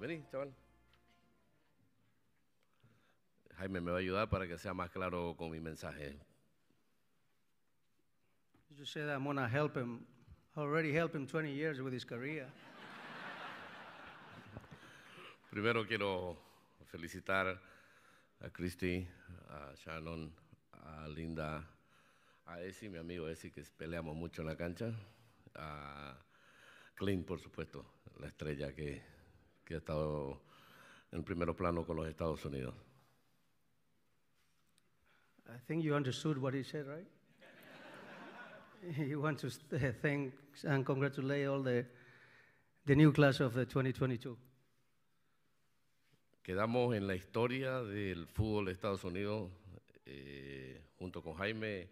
Vení, chaval. Jaime me va a ayudar para que sea más claro con mi mensaje. You I'm gonna help him. already helped him 20 years with his career. Primero quiero felicitar a Christy, a Shannon, a Linda, a Esi, mi amigo Esi, que peleamos mucho en la cancha, a Clint, por supuesto, la estrella que que ha estado en primer plano con los Estados Unidos. I think you understood what he said, right? he wants to uh, thank and congratulate all the, the new class of the 2022. Quedamos en la historia del fútbol de Estados Unidos, eh, junto con Jaime,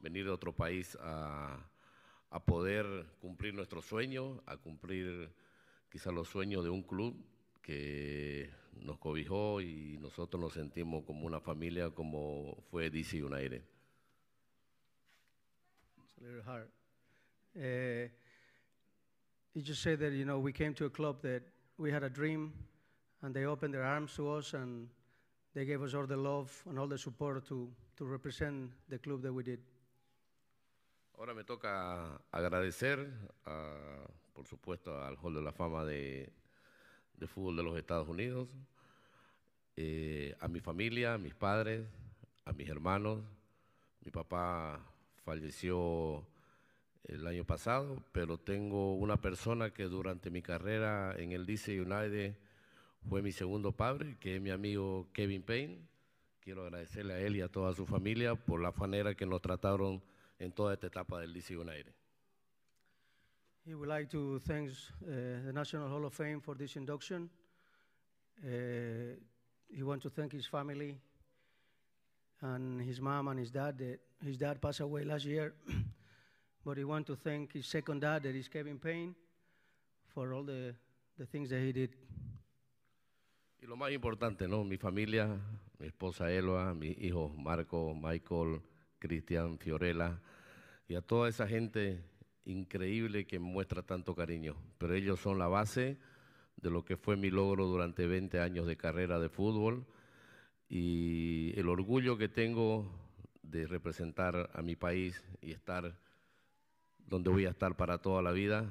venir de otro país a, a poder cumplir nuestro sueño, a cumplir quizá los sueños de un club que nos cobijó y nosotros nos sentimos como una familia como fue DC United. It's a little hard. Uh, eh, you just said that you know we came to a club that we had a dream, and they opened their arms to us and they gave us all the love and all the support to to represent the club that we did. Ahora me toca agradecer, ah, por supuesto, al Hall de la Fama de, Fútbol de los Estados Unidos, eh, a mi familia, a mis padres, a mis hermanos. Mi papá falleció el año pasado, pero tengo una persona que durante mi carrera en el DC United fue mi segundo padre, que es mi amigo Kevin Payne. Quiero agradecerle a él y a toda su familia por la manera que nos trataron en toda esta etapa del DC United. He would like to thank uh, the National Hall of Fame for this induction. Uh, he wants to thank his family and his mom and his dad. Uh, his dad passed away last year, but he wants to thank his second dad, that is Kevin Payne, for all the, the things that he did. Y lo más importante, ¿no? Mi familia, mi esposa Elba, mis hijos Marco, Michael, Cristian, Fiorella y a toda esa gente increíble que muestra tanto cariño. Pero ellos son la base de lo que fue mi logro durante 20 años de carrera de fútbol y el orgullo que tengo de representar a mi país y estar donde voy a estar para toda la vida,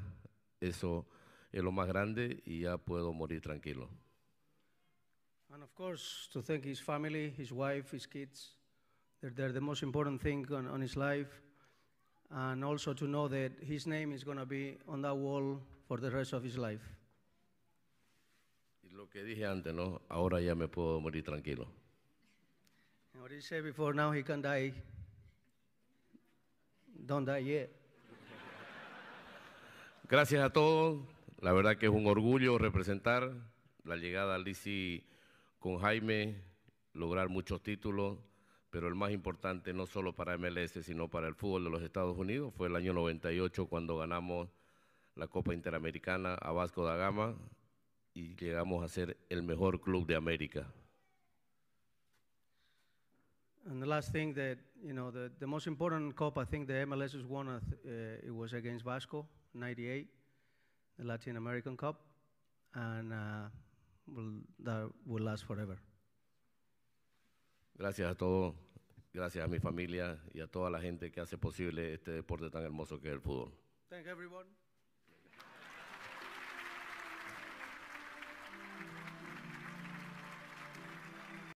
eso es lo más grande y ya puedo morir tranquilo. And of course, to thank his family, his wife, his kids. They're, the most important thing on his life and also to know that his name is going to be on that wall for the rest of his life. Y lo que dije antes, ¿no? Ahora ya me puedo morir tranquilo. And he said before, now he can die. Don't die yet. Gracias a todos. La verdad que es un orgullo representar la llegada a Lisi con Jaime, lograr muchos títulos pero el más importante no solo para MLS, sino para el fútbol de los Estados Unidos, fue el año 98 cuando ganamos la Copa Interamericana a Vasco da Gama y llegamos a ser el mejor club de América. And the last thing that, you know, the, the most important cup I think the MLS has won, uh, uh, it was against Vasco, 98, the Latin American Cup, and uh, will, that will last forever. Gracias a todos, gracias a mi familia y a toda la gente que hace posible este deporte tan hermoso que es el fútbol.